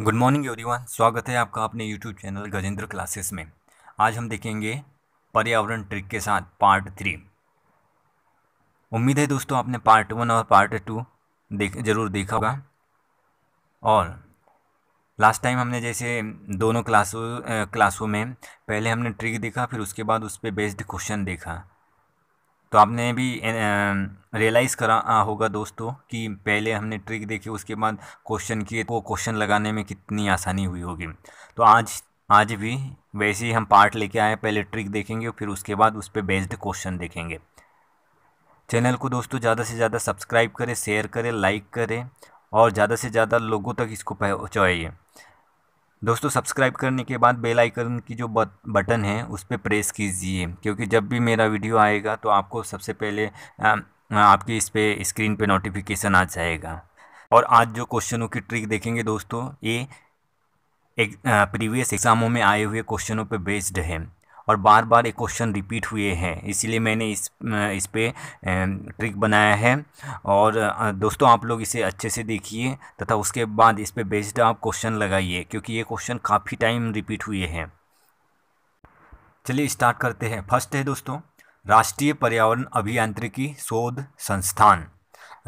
good morning everyone स्वागत है आपका अपने यूट्यूब चैनल गजेंद्र क्लासेस में आज हम देखेंगे पर्यावरण ट्रिक के साथ पार्ट थ्री उम्मीद है दोस्तों आपने पार्ट वन और पार्ट टू देख जरूर देखा होगा और लास्ट टाइम हमने जैसे दोनों क्लासों क्लासों में पहले हमने ट्रिक देखा फिर उसके बाद उस पर बेस्ड क्वेश्चन देखा तो आपने भी रियलाइज़ करा होगा दोस्तों कि पहले हमने ट्रिक देखी उसके बाद क्वेश्चन किए तो क्वेश्चन लगाने में कितनी आसानी हुई होगी तो आज आज भी वैसे ही हम पार्ट लेके आए पहले ट्रिक देखेंगे फिर उसके बाद उस पर बेस्ड क्वेश्चन देखेंगे चैनल को दोस्तों ज़्यादा से ज़्यादा सब्सक्राइब करें शेयर करें लाइक करें और ज़्यादा से ज़्यादा लोगों तक इसको पहुँचाइए दोस्तों सब्सक्राइब करने के बाद बेल आइकन की जो बटन है उस पर प्रेस कीजिए क्योंकि जब भी मेरा वीडियो आएगा तो आपको सबसे पहले आपकी इस पर स्क्रीन पे नोटिफिकेशन आ जाएगा और आज जो क्वेश्चनों की ट्रिक देखेंगे दोस्तों ये एक प्रीवियस एग्ज़ामों में आए हुए क्वेश्चनों पे बेस्ड है और बार बार ये क्वेश्चन रिपीट हुए हैं इसीलिए मैंने इस इस पर ट्रिक बनाया है और दोस्तों आप लोग इसे अच्छे से देखिए तथा उसके बाद इस पर बेस्ड आप क्वेश्चन लगाइए क्योंकि ये क्वेश्चन काफ़ी टाइम रिपीट हुए हैं चलिए स्टार्ट करते हैं फर्स्ट है दोस्तों राष्ट्रीय पर्यावरण अभियांत्रिकी शोध संस्थान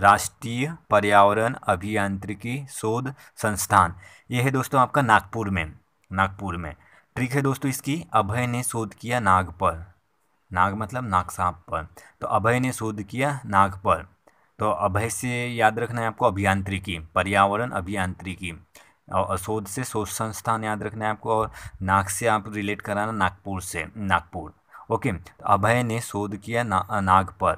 राष्ट्रीय पर्यावरण अभियांत्रिकी शोध संस्थान ये है दोस्तों आपका नागपुर में नागपुर में ट्रिक है दोस्तों इसकी अभय ने शोध किया नाग पर नाग मतलब नाग सांप पर तो अभय ने शोध किया नाग पर तो अभय से याद रखना है आपको अभियांत्रिकी पर्यावरण अभियांत्रिकी और शोध से शोध संस्थान याद रखना है आपको और नाग से आप रिलेट कराना नागपुर से नागपुर ओके तो अभय ने शोध किया ना, नाग पर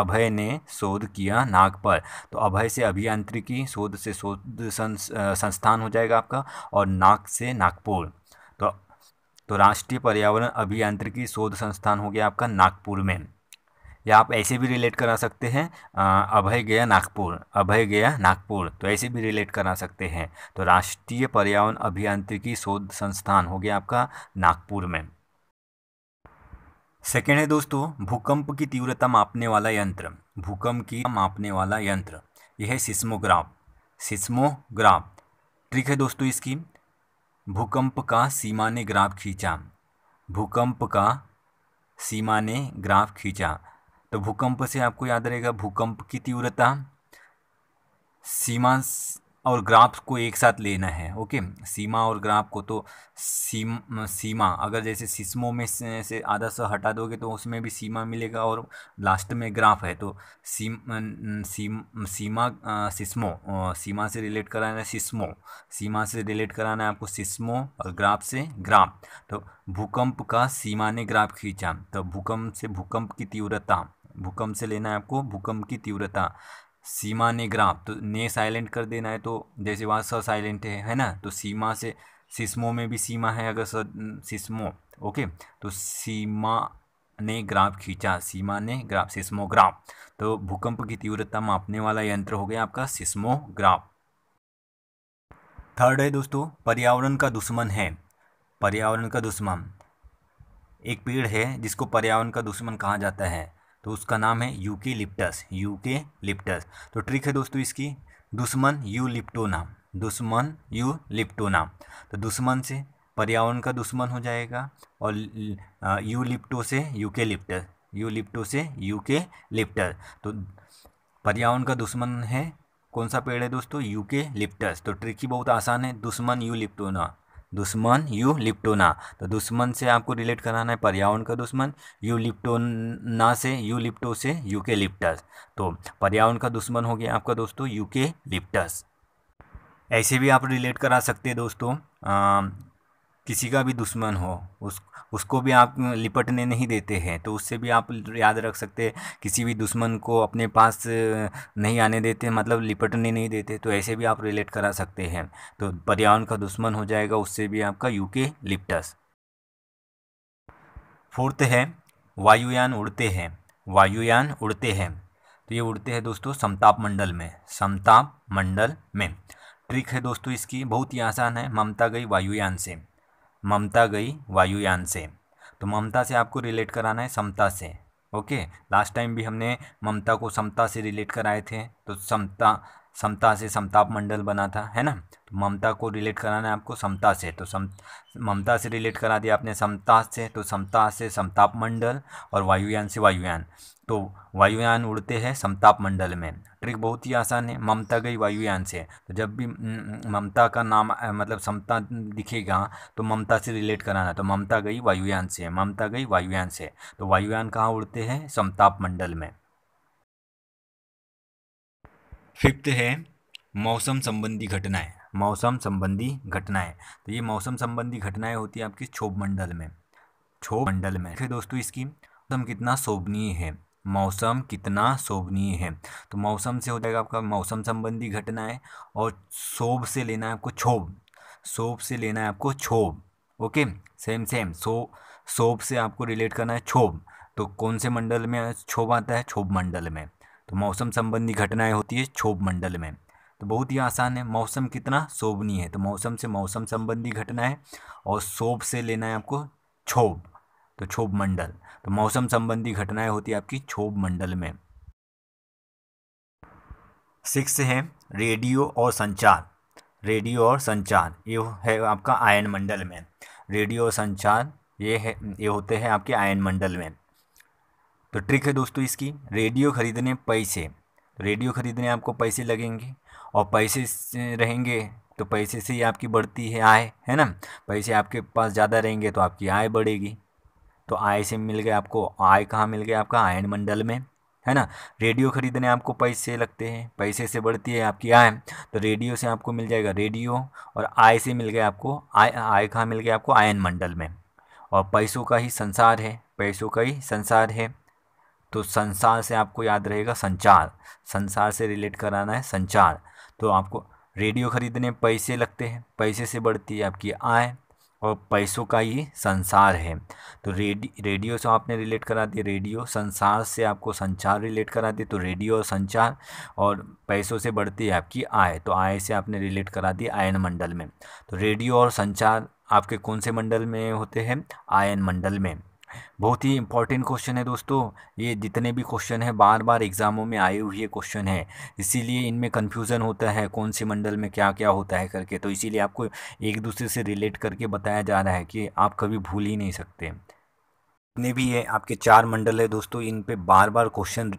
अभय ने शोध किया नाग पर तो अभय से अभियांत्रिकी शोध से शोध संस्थान हो जाएगा आपका और नाग से नागपुर तो राष्ट्रीय पर्यावरण अभियांत्रिकी शोध संस्थान हो गया आपका नागपुर में या आप ऐसे भी रिलेट करा सकते हैं अभय गया नागपुर अभय गया नागपुर तो ऐसे भी रिलेट करा सकते हैं तो राष्ट्रीय पर्यावरण अभियांत्रिकी शोध संस्थान हो गया आपका नागपुर में सेकेंड है दोस्तों भूकंप की तीव्रता मापने वाला यंत्र भूकंप की मापने वाला यंत्र यह है सिस्मोग्राफ सिस्मोग्राफ ट्रिक है दोस्तों इसकी भूकंप का सीमा ने ग्राफ खींचा भूकंप का सीमा ने ग्राफ खींचा तो भूकंप से आपको याद रहेगा भूकंप की तीव्रता सीमा और ग्राफ को एक साथ लेना है ओके सीमा और ग्राफ को तो सीम सीमा अगर जैसे सिस्मो में से, आधा सौ हटा दोगे तो उसमें भी सीमा मिलेगा और लास्ट में ग्राफ है तो सीम सीम सीमा सिस्मो सीमा से रिलेट कराना है सिस्मो सीमा से रिलेट कराना है आपको सिस्मो और ग्राफ से ग्राफ तो भूकंप का सीमा ने ग्राफ खींचा तो भूकंप से भूकंप की तीव्रता भूकंप से लेना है आपको भूकंप की तीव्रता सीमा ने ग्राम तो ने साइलेंट कर देना है तो जैसे वहाँ स साइलेंट है है ना तो सीमा से सिस्मो में भी सीमा है अगर सर सिस्मो ओके तो सीमा ने ग्राफ खींचा सीमा ने ग्राफ सिस्मोग्राफ तो भूकंप की तीव्रता मापने वाला यंत्र हो गया आपका सिस्मोग्राफ थर्ड है दोस्तों पर्यावरण का दुश्मन है पर्यावरण का दुश्मन एक पेड़ है जिसको पर्यावरण का दुश्मन कहा जाता है तो उसका नाम है यूके लिप्टस यूके लिप्टस तो ट्रिक है दोस्तों इसकी दुश्मन यू लिप्टोना दुश्मन यू लिप्टोना तो दुश्मन से पर्यावरण का दुश्मन हो जाएगा और यू लिप्टो से यूके लिप्टस यू लिप्टो से यूके लिप्टस तो पर्यावरण का दुश्मन है कौन सा पेड़ है दोस्तों यूके लिप्टस तो ट्रिक ही बहुत आसान है दुश्मन यू लिप्टोना दुश्मन यू लिप्टोना तो दुश्मन से आपको रिलेट कराना है पर्यावरण का दुश्मन यू लिप्टोना से यू लिप्टो से यू के लिप्टस तो पर्यावरण का दुश्मन हो गया आपका दोस्तों यू के लिप्टस ऐसे भी आप रिलेट करा सकते हैं दोस्तों किसी का भी दुश्मन हो उस उसको भी आप लिपटने नहीं देते हैं तो उससे भी आप याद रख सकते किसी भी दुश्मन को अपने पास नहीं आने देते मतलब लिपटने नहीं देते तो ऐसे भी आप रिलेट करा सकते हैं तो पर्यावरण का दुश्मन हो जाएगा उससे भी आपका यूके लिप्टस फोर्थ है वायुयान उड़ते हैं वायुयान उड़ते हैं तो ये उड़ते हैं दोस्तों समताप मंडल में समताप मंडल में ट्रिक है दोस्तों इसकी बहुत ही आसान है ममता गई वायुयान से ममता गई वायुयान से तो ममता से आपको रिलेट कराना है समता से ओके लास्ट टाइम भी हमने ममता को समता से रिलेट कराए थे तो समता समता से समताप मंडल बना था है ना तो ममता को रिलेट कराना है आपको समता से तो सम ममता से रिलेट करा दिया आपने समता से तो समता से समताप मंडल और वायुयान से वायुयान तो वायुयान उड़ते हैं समताप मंडल में ट्रिक बहुत ही आसान है ममता गई वायुयान से तो जब भी ममता का नाम मतलब समता दिखेगा तो ममता से रिलेट कराना तो ममता गई वायुयान से ममता गई वायुयान से तो वायुयान कहाँ उड़ते हैं समताप मंडल में फिफ्थ है मौसम संबंधी घटनाएं मौसम संबंधी घटनाएं तो ये मौसम संबंधी घटनाएं होती है आपकी क्षोभ मंडल में क्षोभ मंडल में फिर दोस्तों इसकी मौसम कितना शोभनीय है मौसम कितना शोभनीय है तो मौसम से हो जाएगा आपका मौसम संबंधी घटनाएं और शोभ से लेना है आपको क्षोभ शोभ से लेना है आपको क्षोभ ओके सेम सेम सो शोभ से आपको रिलेट करना है क्षोभ तो कौन से मंडल में क्षोभ आता है क्षोभ मंडल में तो मौसम संबंधी घटनाएं होती है क्षोभ मंडल में तो बहुत ही आसान है मौसम कितना शोभनीय है तो मौसम से मौसम संबंधी घटना है और शोभ से लेना है आपको क्षोभ तो क्षोभ मंडल तो मौसम संबंधी घटनाएं होती है आपकी क्षोभ मंडल में सिक्स है रेडियो और संचार रेडियो और संचार ये है आपका आयन मंडल में रेडियो और संचार ये है ये होते हैं आपके आयन मंडल में तो ट्रिक है दोस्तों इसकी रेडियो खरीदने पैसे रेडियो खरीदने आपको पैसे लगेंगे और पैसे रहेंगे तो पैसे से ही आपकी बढ़ती है आय है ना पैसे आपके पास ज़्यादा रहेंगे तो आपकी आय बढ़ेगी तो आय से मिल गया आपको आय कहाँ मिल गया आपका आयन मंडल में है ना रेडियो खरीदने आपको पैसे लगते हैं पैसे से बढ़ती है आपकी आय तो रेडियो से आपको मिल जाएगा रेडियो और आय से मिल गया आपको आय आय कहाँ मिल गया आपको आयन मंडल में और पैसों का ही संसार है पैसों का ही संसार है तो संसार से आपको याद रहेगा संचार संसार से रिलेट कराना है संचार तो आपको रेडियो खरीदने पैसे लगते हैं पैसे से बढ़ती है आपकी आय और पैसों का ही संसार है तो रेडियो रेडियो से आपने रिलेट करा दिया रेडियो संसार से आपको संचार रिलेट करा दिया तो रेडियो और संचार और पैसों से बढ़ती है आपकी आय तो आय से आपने रिलेट करा दी आयन मंडल में तो रेडियो और संचार आपके कौन से मंडल में होते हैं आयन मंडल में बहुत ही इंपॉर्टेंट क्वेश्चन है दोस्तों ये जितने भी क्वेश्चन है बार बार एग्ज़ामों में आए हुए क्वेश्चन है इसीलिए इनमें कन्फ्यूज़न होता है कौन से मंडल में क्या क्या होता है करके तो इसीलिए आपको एक दूसरे से रिलेट करके बताया जा रहा है कि आप कभी भूल ही नहीं सकते जितने भी हैं आपके चार मंडल है दोस्तों इन पे बार बार क्वेश्चन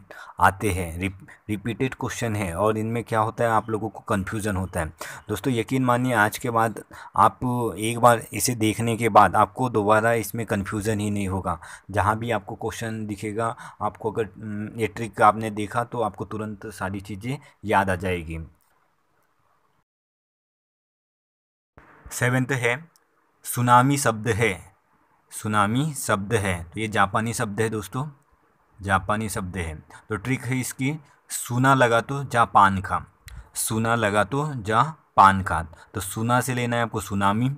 आते हैं रिप, रिपीटेड क्वेश्चन है और इनमें क्या होता है आप लोगों को कन्फ्यूज़न होता है दोस्तों यकीन मानिए आज के बाद आप एक बार इसे देखने के बाद आपको दोबारा इसमें कन्फ्यूज़न ही नहीं होगा जहाँ भी आपको क्वेश्चन दिखेगा आपको अगर ये ट्रिक आपने देखा तो आपको तुरंत सारी चीज़ें याद आ जाएगी सेवेंथ है सुनामी शब्द है सुनामी शब्द है तो ये जापानी शब्द है दोस्तों जापानी शब्द है तो ट्रिक है इसकी सुना लगा तो जापान खा सुना लगा तो जा पान खा तो सुना से लेना है आपको सुनामी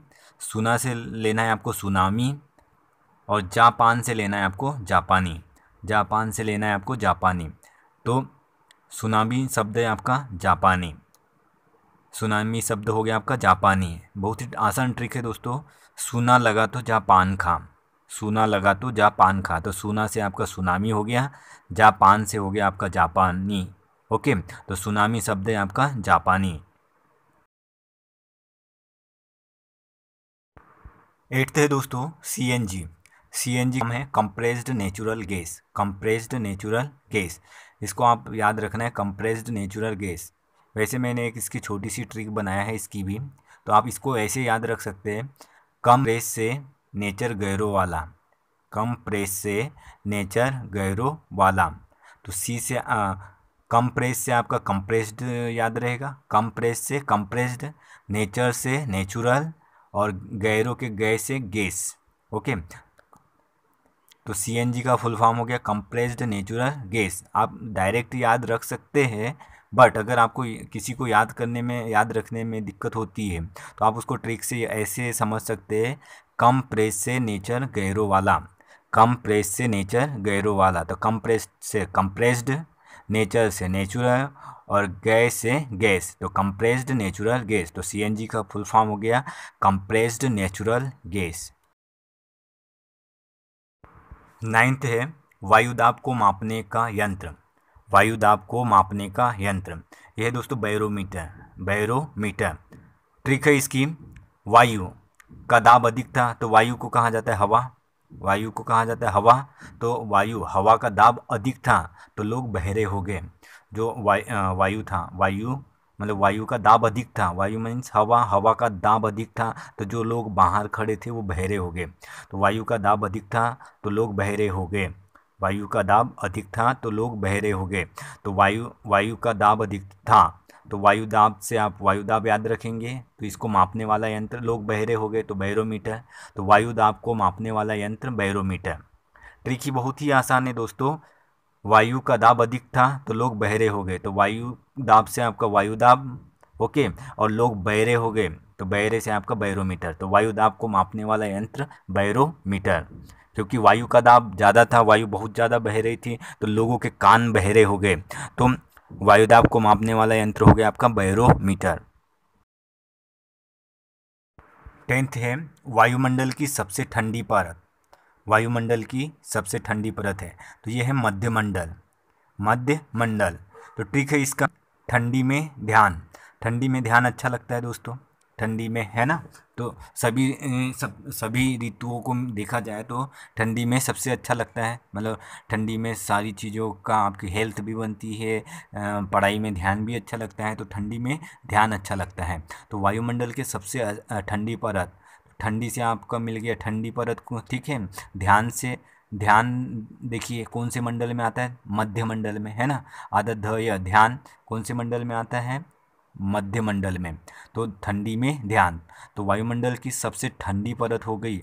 सुना से लेना है आपको सुनामी और जापान से लेना है आपको जापानी जापान से लेना है आपको जापानी तो सुनामी शब्द है आपका जापानी सुनामी शब्द हो गया आपका जापानी बहुत ही आसान ट्रिक है दोस्तों सूना लगा तो जा पान खा सूना लगा तो जा पान खा तो सूना से आपका सुनामी हो गया जापान से हो गया आपका जापानी ओके तो सुनामी शब्द है आपका जापानी एट्थ है दोस्तों सी एन जी सी एन जी है compressed natural gas compressed natural gas इसको आप याद रखना है कंप्रेस्ड नेचुरल गैस वैसे मैंने एक इसकी छोटी सी ट्रिक बनाया है इसकी भी तो आप इसको ऐसे याद रख सकते हैं कम प्रेस से नेचर गैरो वाला कम प्रेस से नेचर गैरो वाला तो सी से आ, कम प्रेस से आपका कंप्रेस्ड याद रहेगा कम प्रेस से कंप्रेस्ड नेचर से नेचुरल और गैरों के गैस से गैस ओके तो सी का फुल फॉर्म हो गया कंप्रेस्ड नेचुरल गैस आप डायरेक्ट याद रख सकते हैं बट अगर आपको किसी को याद करने में याद रखने में दिक्कत होती है तो आप उसको ट्रिक से ऐसे समझ सकते हैं कम प्रेस से नेचर गहरों वाला कम प्रेस से नेचर गहरों वाला तो कम प्रेस से कंप्रेस्ड नेचर से नेचुरल और गैस से गैस तो कंप्रेस्ड नेचुरल गैस तो सी का फुल फॉर्म हो गया कंप्रेस्ड नेचुरल गैस नाइन्थ है वायुदाब को मापने का यंत्र वायु दाब को मापने का यंत्र यह दोस्तों बैरोमीटर बैरोमीटर ट्रिक है इसकी वायु का दाब अधिक था तो वायु को कहा जाता है हवा वायु को कहा जाता है हवा तो वायु हवा का दाब अधिक था तो लोग बहरे हो गए जो वायु वायु था वायु मतलब वायु का दाब अधिक था वायु मीन्स हवा हवा का दाब अधिक था तो जो लोग बाहर खड़े थे वो बहरे हो गए तो वायु का दाब अधिक था तो लोग बहरे हो गए वायु का दाब अधिक था तो लोग बहरे हो गए तो वायु वायु का दाब अधिक था तो वायु दाब से आप वायु दाब याद रखेंगे तो इसको मापने वाला यंत्र लोग बहरे हो गए तो बैरोमीटर तो वायु दाब को मापने वाला यंत्र बैरोमीटर ट्रिकी बहुत ही आसान है दोस्तों वायु का दाब अधिक था तो लोग बहरे हो गए तो वायु दाब से आपका वायु दाब ओके और लोग बहरे हो गए तो बहरे से आपका बैरोमीटर तो वायु दाब को मापने वाला यंत्र बैरोमीटर क्योंकि वायु का दाब ज़्यादा था वायु बहुत ज़्यादा बह रही थी तो लोगों के कान बहरे हो गए तो वायु दाब को मापने वाला यंत्र हो गया आपका बैरोमीटर टेंथ है वायुमंडल की सबसे ठंडी परत वायुमंडल की सबसे ठंडी परत है तो यह है मध्यमंडल मध्यमंडल तो ट्रिक है इसका ठंडी में ध्यान ठंडी में ध्यान अच्छा लगता है दोस्तों ठंडी में है ना तो सभी सब सभी ऋतुओं को देखा जाए तो ठंडी में सबसे अच्छा लगता है मतलब ठंडी में सारी चीज़ों का आपकी हेल्थ भी बनती है पढ़ाई में ध्यान भी अच्छा लगता है तो ठंडी में ध्यान अच्छा लगता है तो वायुमंडल के सबसे ठंडी परत ठंडी से आपका मिल गया ठंडी परत को ठीक है ध्यान से ध्यान देखिए कौन से मंडल में आता है मध्य मंडल में है ना आदत ध्यान कौन से मंडल में आता है मध्यमंडल में तो ठंडी में ध्यान तो वायुमंडल की सबसे ठंडी परत हो गई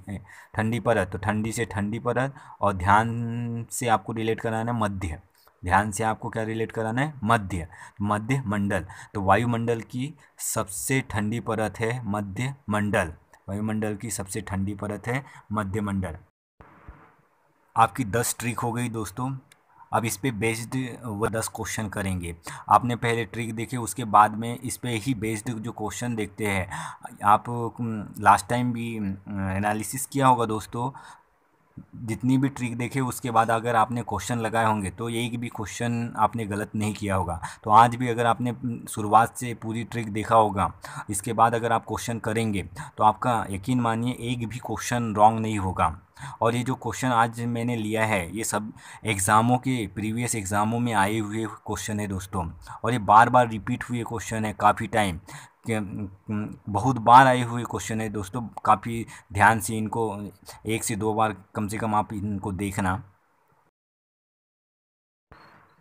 ठंडी परत तो ठंडी से ठंडी परत और ध्यान से आपको रिलेट कराना है मध्य ध्यान से आपको क्या रिलेट कराना है मध्य मध्य मंडल तो वायुमंडल की सबसे ठंडी परत है मध्य मंडल वायुमंडल की सबसे ठंडी परत है मध्यमंडल आपकी दस ट्रिक हो गई दोस्तों अब इस पर बेस्ड वो दस क्वेश्चन करेंगे आपने पहले ट्रिक देखे उसके बाद में इस पर ही बेस्ड जो क्वेश्चन देखते हैं आप लास्ट टाइम भी एनालिसिस किया होगा दोस्तों जितनी भी ट्रिक देखे उसके बाद अगर आपने क्वेश्चन लगाए होंगे तो एक भी क्वेश्चन आपने गलत नहीं किया होगा तो आज भी अगर आपने शुरुआत से पूरी ट्रिक देखा होगा इसके बाद अगर आप क्वेश्चन करेंगे तो आपका यकीन मानिए एक भी क्वेश्चन रॉन्ग नहीं होगा और ये जो क्वेश्चन आज मैंने लिया है ये सब एग्ज़ामों के प्रीवियस एग्ज़ामों में आए हुए क्वेश्चन है दोस्तों और ये बार बार रिपीट हुए क्वेश्चन है काफ़ी टाइम बहुत बार आए हुए क्वेश्चन है दोस्तों काफ़ी ध्यान से इनको एक से दो बार कम से कम आप इनको देखना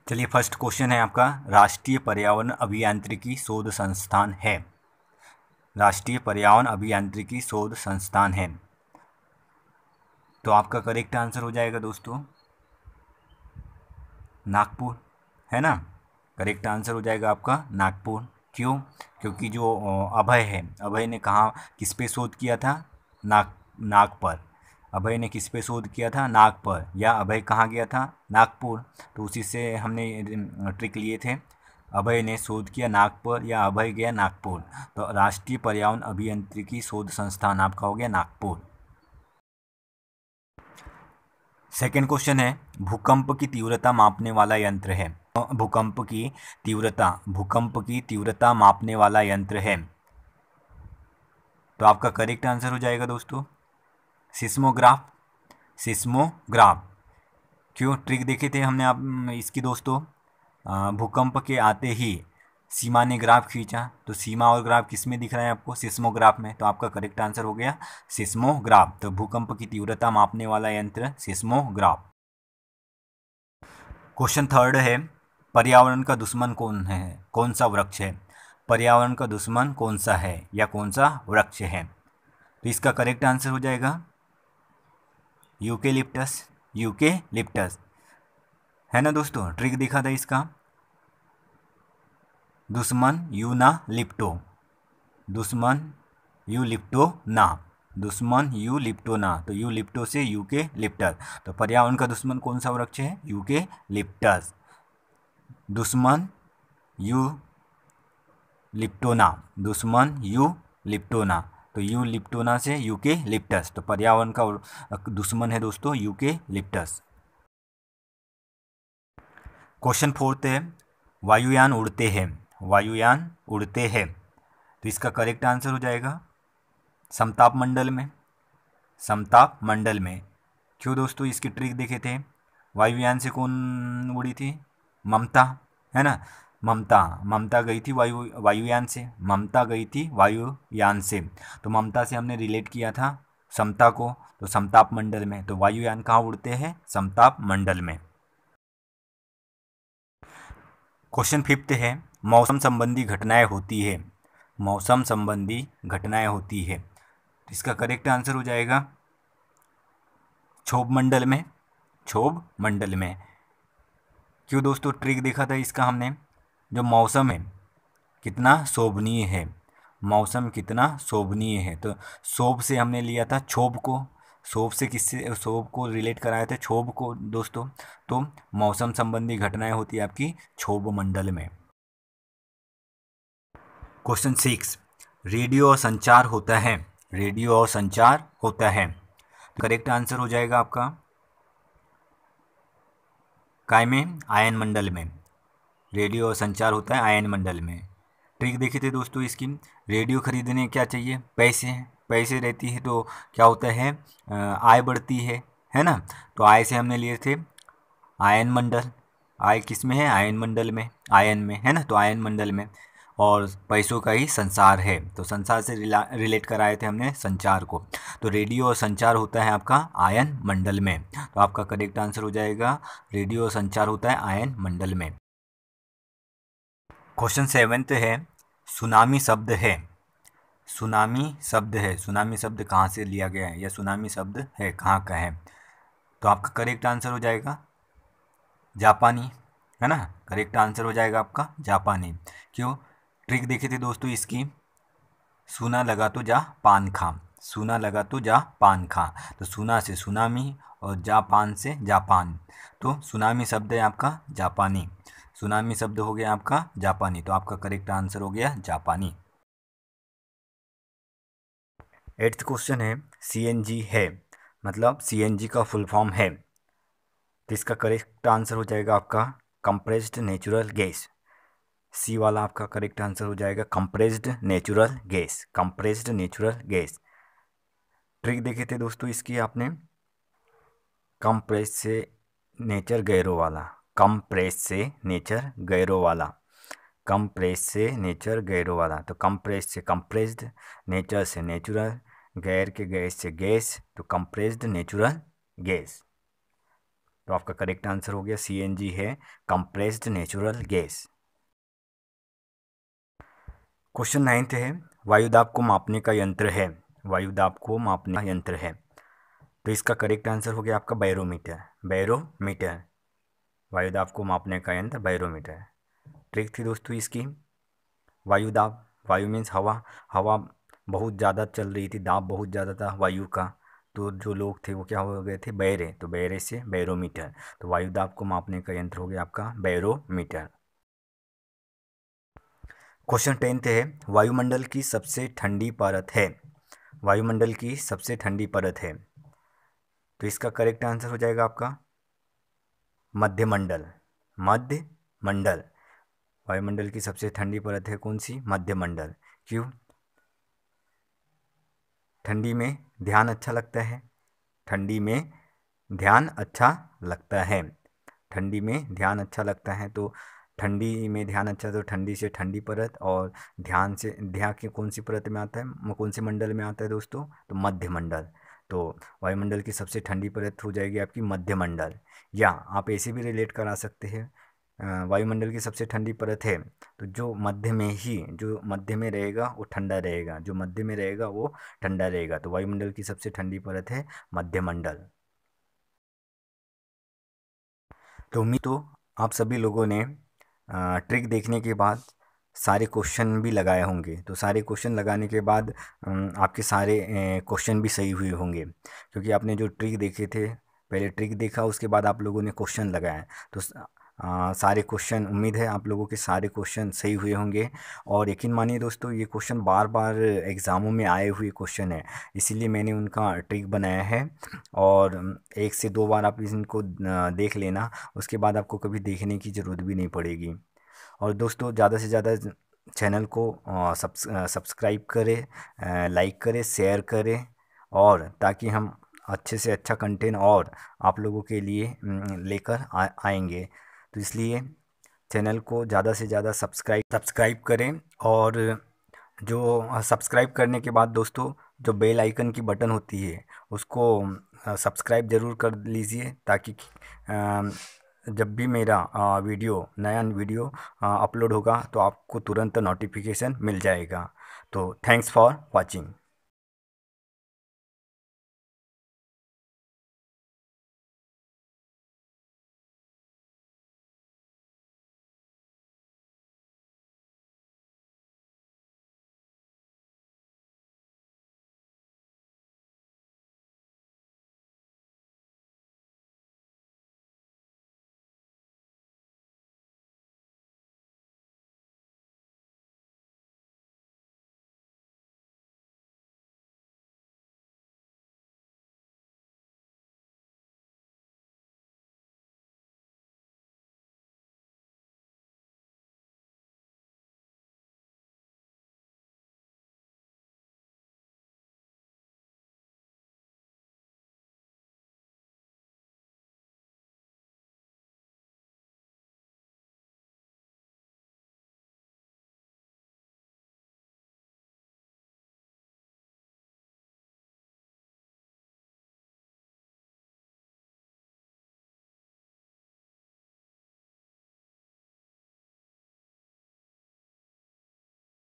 चलिए फर्स्ट क्वेश्चन है आपका राष्ट्रीय पर्यावरण अभियांत्रिकी शोध संस्थान है राष्ट्रीय पर्यावरण अभियांत्रिकी शोध संस्थान है तो आपका करेक्ट आंसर हो जाएगा दोस्तों नागपुर है ना करेक्ट आंसर हो जाएगा आपका नागपुर क्यों क्योंकि जो अभय है अभय ने कहाँ किस पे शोध किया था नाक नाक पर अभय ने किस पे शोध किया था नाक पर या अभय कहाँ गया था नागपुर तो उसी से हमने ट्रिक लिए थे अभय ने शोध किया नागपुर या अभय गया नागपुर तो राष्ट्रीय पर्यावरण अभियंत्रिकी शोध संस्थान आपका हो गया नागपुर सेकेंड क्वेश्चन है भूकंप की तीव्रता मापने वाला यंत्र है भूकंप की तीव्रता भूकंप की तीव्रता मापने वाला यंत्र है तो आपका करेक्ट आंसर हो जाएगा दोस्तों सिस्मोग्राफ सिस्मोग्राफ क्यों ट्रिक देखे थे हमने आप इसकी दोस्तों भूकंप के आते ही सीमा ने ग्राफ खींचा तो सीमा और ग्राफ किस में दिख रहा है आपको सिस्मोग्राफ में तो आपका करेक्ट आंसर हो गया सिस्मोग्राफ तो भूकंप की तीव्रता मापने वाला यंत्र सिस्मोग्राफ क्वेश्चन थर्ड है पर्यावरण का दुश्मन कौन है कौन सा वृक्ष है पर्यावरण का दुश्मन कौन सा है या कौन सा वृक्ष है तो इसका करेक्ट आंसर हो जाएगा यूके लिप्टस यूके लिप्टस है ना दोस्तों ट्रिक दिखा था इसका दुश्मन यू ना लिप्टो दुश्मन यू लिप्टो ना दुश्मन यू लिप्टो ना तो यू लिप्टो से यू के लिप्टस तो पर्यावरण का दुश्मन कौन सा वृक्ष है यू के लिप्टस दुश्मन यू लिप्टोना दुश्मन यू लिप्टोना तो यू लिप्टोना से यू के लिप्टस तो पर्यावरण का दुश्मन है दोस्तों यू के लिप्टस क्वेश्चन फोर्थ है वायुयान उड़ते हैं वायुयान उड़ते हैं तो इसका करेक्ट आंसर हो जाएगा समताप मंडल में समताप मंडल में क्यों दोस्तों इसकी ट्रिक देखे थे वायुयान से कौन उड़ी थी ममता है ना ममता ममता गई थी वायु वायुयान से ममता गई थी वायुयान से तो ममता से हमने रिलेट किया था समता को तो समताप मंडल में तो वायुयान कहाँ उड़ते हैं समताप मंडल में क्वेश्चन फिफ्थ है मौसम संबंधी घटनाएं होती है मौसम संबंधी घटनाएं होती है इसका करेक्ट आंसर हो जाएगा क्षोभ मंडल में क्षोभ मंडल में क्यों दोस्तों ट्रिक देखा था इसका हमने जो मौसम है कितना शोभनीय है मौसम कितना शोभनीय है तो शोभ से हमने लिया था क्षोभ को शोभ से किससे शोभ को रिलेट कराया था क्षोभ को दोस्तों तो मौसम संबंधी घटनाएं होती है आपकी क्षोभ मंडल में क्वेश्चन सिक्स रेडियो और संचार होता है रेडियो और संचार होता है करेक्ट आंसर हो जाएगा आपका काय में आयन मंडल में रेडियो संचार होता है आयन मंडल में ट्रिक देखे थे दोस्तों इसकी रेडियो खरीदने क्या चाहिए पैसे पैसे रहती है तो क्या होता है आय बढ़ती है है ना तो आय से हमने लिए थे आयन मंडल आय किस में है आयन मंडल में आयन में है ना तो आयन मंडल में और पैसों का ही संसार है तो संसार से रिलेट कराए थे हमने संचार को तो रेडियो और संचार होता है आपका आयन मंडल में तो आपका करेक्ट आंसर हो जाएगा रेडियो और संचार होता है आयन मंडल में क्वेश्चन सेवेंथ है सुनामी शब्द है सुनामी शब्द है सुनामी शब्द कहाँ से लिया गया है या सुनामी शब्द है कहाँ का है तो आपका करेक्ट आंसर हो जाएगा जापानी है ना करेक्ट आंसर हो जाएगा आपका जापानी क्यों ट्रिक देखी थी दोस्तों इसकी सूना लगा तो जा पान खा सूना लगा तो जा पान खा तो सूना से सुनामी और जापान से जापान तो सुनामी शब्द है आपका जापानी सुनामी शब्द हो गया आपका जापानी तो आपका करेक्ट आंसर हो गया जापानी एट्थ क्वेश्चन है सी है मतलब सी का फुल फॉर्म है तो इसका करेक्ट आंसर हो जाएगा आपका कंप्रेस्ड नेचुरल गैस सी वाला आपका करेक्ट आंसर हो जाएगा compressed natural gas compressed natural gas trick देखे थे दोस्तों इसकी आपने कंप्रेस से नेचर गैरो वाला कंप्रेस से नेचर गैरो वाला कंप्रेस से नेचर गैरो वाला तो कंप्रेस से कंप्रेस्ड नेचर से नेचुरल गैर के गैस से गैस तो कंप्रेस्ड नेचुरल गैस तो आपका करेक्ट आंसर हो गया सी है compressed natural gas question ninth है वायुदाब को मापने का यंत्र है वायुदाब को मापने का यंत्र है तो इसका करेक्ट आंसर हो गया आपका बैरोमीटर बैरोमीटर वायुदाब को मापने का यंत्र बैरोमीटर ट्रिक थी दोस्तों इसकी वायुदाब वायु मीन्स हवा हवा बहुत ज़्यादा चल रही थी दाब बहुत ज़्यादा था वायु का तो जो लोग थे वो क्या हो गए थे बैरे तो बैरे से बैरोमीटर तो वायुदाब को मापने का यंत्र हो गया आपका बैरोमीटर क्वेश्चन टेंथ है वायुमंडल की सबसे ठंडी परत है वायुमंडल की सबसे ठंडी परत है तो इसका करेक्ट आंसर हो जाएगा आपका मध्यमंडल मध्य मंडल वायुमंडल की सबसे ठंडी परत है कौन सी मध्यमंडल क्यों ठंडी में ध्यान अच्छा लगता है ठंडी में ध्यान अच्छा लगता है ठंडी में ध्यान अच्छा लगता है तो ठंडी में ध्यान अच्छा तो ठंडी से ठंडी परत और ध्यान से ध्यान की कौन सी परत में आता है कौन से मंडल में आता है दोस्तों तो मध्य मंडल तो वायुमंडल की सबसे ठंडी परत हो जाएगी आपकी मध्य मंडल या आप ऐसे भी रिलेट करा सकते हैं वायुमंडल की सबसे ठंडी परत है तो जो मध्य में ही जो मध्य में रहेगा वो ठंडा रहेगा जो मध्य में रहेगा वो ठंडा रहेगा तो वायुमंडल की सबसे ठंडी परत है मध्य मंडल तो उम्मीद तो आप सभी लोगों ने ट्रिक देखने के बाद सारे क्वेश्चन भी लगाए होंगे तो सारे क्वेश्चन लगाने के बाद आपके सारे क्वेश्चन भी सही हुए होंगे क्योंकि आपने जो ट्रिक देखे थे पहले ट्रिक देखा उसके बाद आप लोगों ने क्वेश्चन लगाया तो आ, सारे क्वेश्चन उम्मीद है आप लोगों के सारे क्वेश्चन सही हुए होंगे और यकीन मानिए दोस्तों ये क्वेश्चन बार बार एग्ज़ामों में आए हुए क्वेश्चन है इसीलिए मैंने उनका ट्रिक बनाया है और एक से दो बार आप इनको देख लेना उसके बाद आपको कभी देखने की ज़रूरत भी नहीं पड़ेगी और दोस्तों ज़्यादा से ज़्यादा चैनल को सब्सक्राइब करें लाइक करें शेयर करें और ताकि हम अच्छे से अच्छा कंटेंट और आप लोगों के लिए हम्म, लेकर आएंगे तो इसलिए चैनल को ज़्यादा से ज़्यादा सब्सक्राइब सब्सक्राइब करें और जो हाँ, सब्सक्राइब करने के बाद दोस्तों जो बेल आइकन की बटन होती है उसको हाँ, सब्सक्राइब ज़रूर कर लीजिए ताकि हाँ, जब भी मेरा वीडियो नया वीडियो अपलोड होगा तो आपको तुरंत नोटिफिकेशन मिल जाएगा तो थैंक्स फॉर वॉचिंग